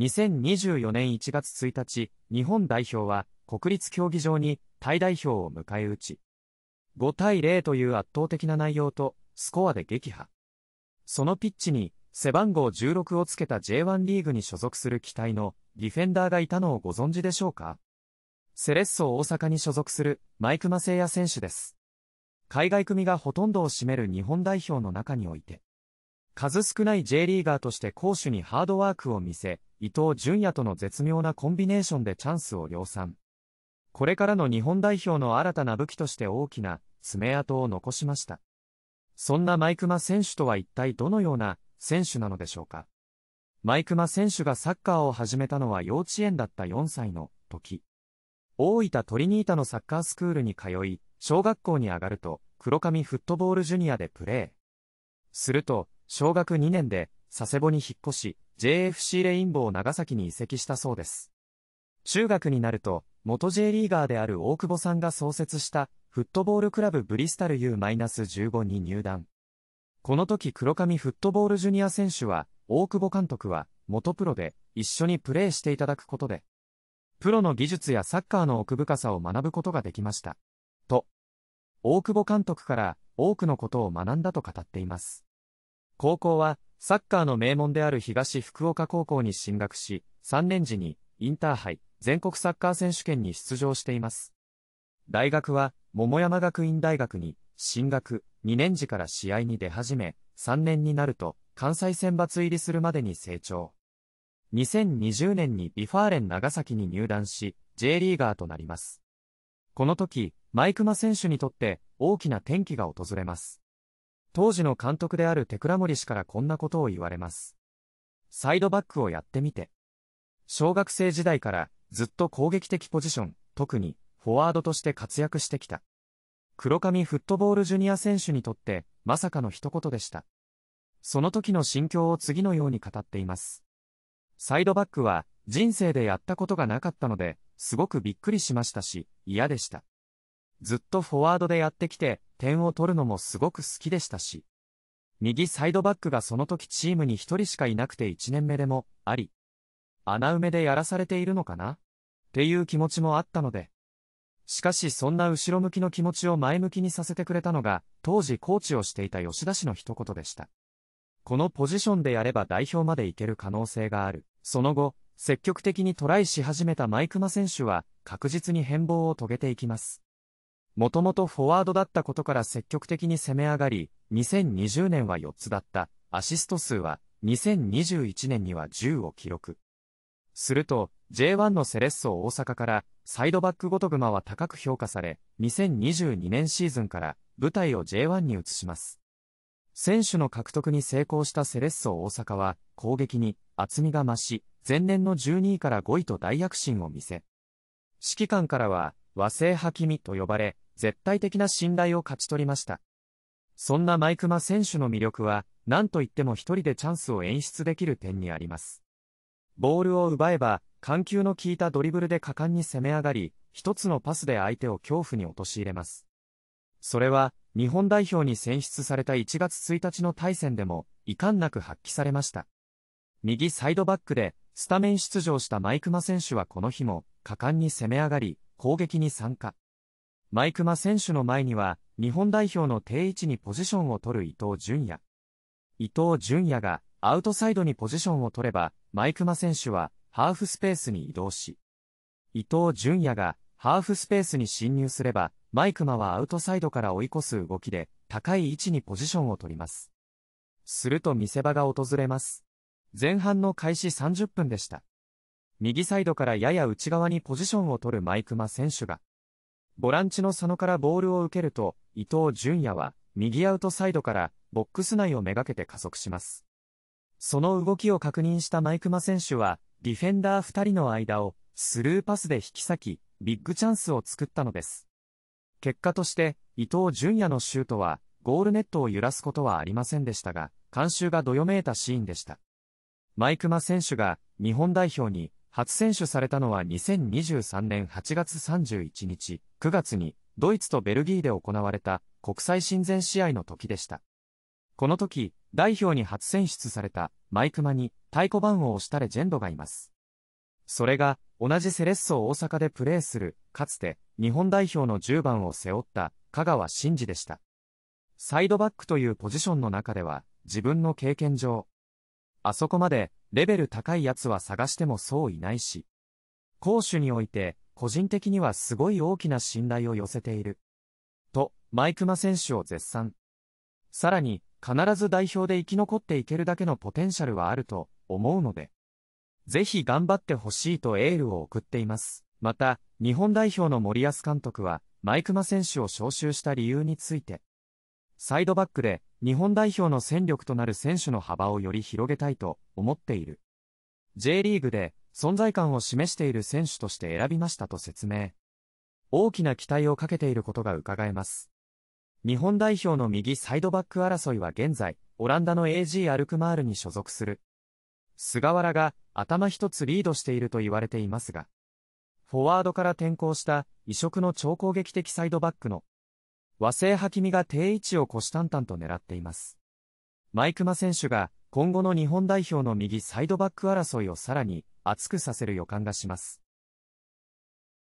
2024年1月1日、日本代表は国立競技場にタイ代表を迎え撃ち、5対0という圧倒的な内容とスコアで撃破。そのピッチに背番号16をつけた J1 リーグに所属する機体のディフェンダーがいたのをご存知でしょうかセレッソ大阪に所属するマイク・マセイヤ選手です。海外組がほとんどを占める日本代表の中において、数少ない J リーガーとして攻守にハードワークを見せ、伊藤純也との絶妙なコンビネーションでチャンスを量産。これからの日本代表の新たな武器として大きな爪痕を残しました。そんなマイクマ選手とは一体どのような選手なのでしょうか。マイクマ選手がサッカーを始めたのは幼稚園だった4歳の時。大分トリニータのサッカースクールに通い、小学校に上がると黒髪フットボールジュニアでプレー。すると、小学2年で佐世保に引っ越し、JFC レインボー長崎に移籍したそうです。中学になると、元 J リーガーである大久保さんが創設した、フットボールクラブブリスタル U-15 に入団。この時黒髪フットボールジュニア選手は、大久保監督は、元プロで、一緒にプレーしていただくことで、プロの技術やサッカーの奥深さを学ぶことができました。と、大久保監督から、多くのことを学んだと語っています。高校は、サッカーの名門である東福岡高校に進学し、3年時に、インターハイ、全国サッカー選手権に出場しています。大学は、桃山学院大学に、進学、2年時から試合に出始め、3年になると、関西選抜入りするまでに成長。2020年にビファーレン長崎に入団し、J リーガーとなります。この時、マイクマ選手にとって大きな転機が訪れます。当時の監督であるテクラモリ氏からこんなことを言われます。サイドバックをやってみて。小学生時代からずっと攻撃的ポジション、特にフォワードとして活躍してきた。黒髪フットボールジュニア選手にとってまさかの一言でした。その時の心境を次のように語っています。サイドバックは人生でやったことがなかったので、すごくびっくりしましたし、嫌でした。ずっとフォワードでやってきて、点を取るのもすごく好きでしたし、右サイドバックがその時チームに一人しかいなくて1年目でも、あり、穴埋めでやらされているのかなっていう気持ちもあったので。しかしそんな後ろ向きの気持ちを前向きにさせてくれたのが、当時コーチをしていた吉田氏の一言でした。このポジションでやれば代表までいける可能性がある。その後、積極的にトライし始めたマイクマ選手は、確実に変貌を遂げていきます。もともとフォワードだったことから積極的に攻め上がり、2020年は4つだったアシスト数は2021年には10を記録。すると、J1 のセレッソ大阪からサイドバックごと熊は高く評価され、2022年シーズンから舞台を J1 に移します。選手の獲得に成功したセレッソ大阪は攻撃に厚みが増し、前年の12位から5位と大躍進を見せ、指揮官からは和製ハキミと呼ばれ、絶対的な信頼を勝ち取りました。そんなマイクマ選手の魅力は、何といっても一人でチャンスを演出できる点にあります。ボールを奪えば、緩急の効いたドリブルで果敢に攻め上がり、一つのパスで相手を恐怖に陥れます。それは、日本代表に選出された1月1日の対戦でも、遺憾なく発揮されました。右サイドバックで、スタメン出場したマイクマ選手はこの日も、果敢に攻め上がり、攻撃に参加。マイクマ選手の前には、日本代表の定位置にポジションを取る伊東純也。伊東純也がアウトサイドにポジションを取れば、マイクマ選手はハーフスペースに移動し、伊東純也がハーフスペースに侵入すれば、マイクマはアウトサイドから追い越す動きで、高い位置にポジションを取ります。すると見せ場が訪れます。前半の開始30分でした。右サイドからやや内側にポジションを取るク熊選手が、ボランチの佐野からボールを受けると、伊東純也は、右アウトサイドから、ボックス内をめがけて加速します。その動きを確認したク熊選手は、ディフェンダー2人の間を、スルーパスで引き裂き、ビッグチャンスを作ったのです。結果として、伊東純也のシュートは、ゴールネットを揺らすことはありませんでしたが、観衆がどよめいたシーンでした。クマ選手が、日本代表に、初選手されたのは2023年8月31日、9月にドイツとベルギーで行われた国際親善試合の時でした。この時、代表に初選出されたマイクマに太鼓判を押したレジェンドがいます。それが、同じセレッソ大阪でプレーする、かつて日本代表の10番を背負った香川真司でした。サイドバックというポジションの中では、自分の経験上、あそこまでレベル高いやつは探してもそういないし。攻守において、個人的にはすごい大きな信頼を寄せている。と、マイクマ選手を絶賛。さらに、必ず代表で生き残っていけるだけのポテンシャルはあると思うので、ぜひ頑張ってほしいとエールを送っています。また、日本代表の森保監督は、マイクマ選手を招集した理由について、サイドバックで日本代表の戦力となる選手の幅をより広げたいと思っている。J リーグで存在感を示している選手として選びましたと説明。大きな期待をかけていることが伺えます。日本代表の右サイドバック争いは現在、オランダの AG アルクマールに所属する。菅原が頭一つリードしていると言われていますが、フォワードから転向した異色の超攻撃的サイドバックの和製ハキミが定位置を虎視眈々と狙っています。マイクマ選手が今後の日本代表の右サイドバック争いをさらに熱くさせる予感がします。